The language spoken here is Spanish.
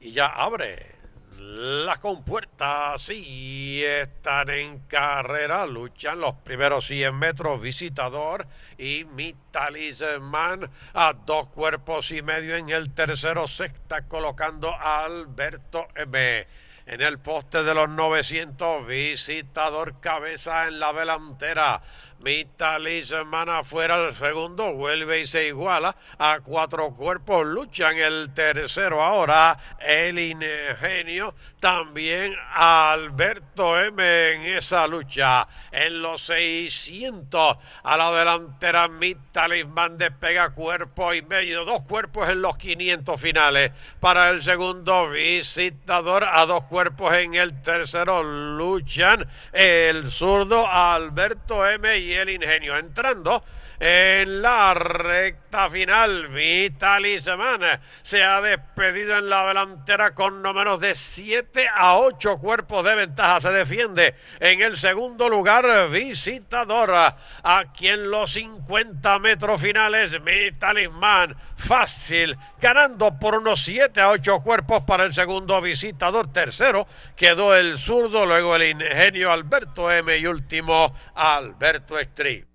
y ya abre las compuertas sí están en carrera, luchan los primeros 100 metros visitador y Mitalisman a dos cuerpos y medio en el tercero, sexta colocando a Alberto M en el poste de los 900, visitador cabeza en la delantera. Vitalis afuera fuera el segundo, vuelve y se iguala a cuatro cuerpos, lucha en el tercero ahora, el ingenio, también Alberto M en esa lucha, en los 600, a la delantera Mitalisman despega cuerpo y medio, dos cuerpos en los 500 finales, para el segundo visitador a dos cuerpos cuerpos en el tercero. Luchan el zurdo Alberto M y el ingenio entrando. En la recta final, Vitalisman Semana se ha despedido en la delantera con no menos de 7 a 8 cuerpos de ventaja. Se defiende en el segundo lugar Visitadora. Aquí en los 50 metros finales, Vitalisman fácil, ganando por unos 7 a 8 cuerpos para el segundo Visitador. Tercero. Quedó el zurdo, luego el ingenio Alberto M. y último Alberto Street.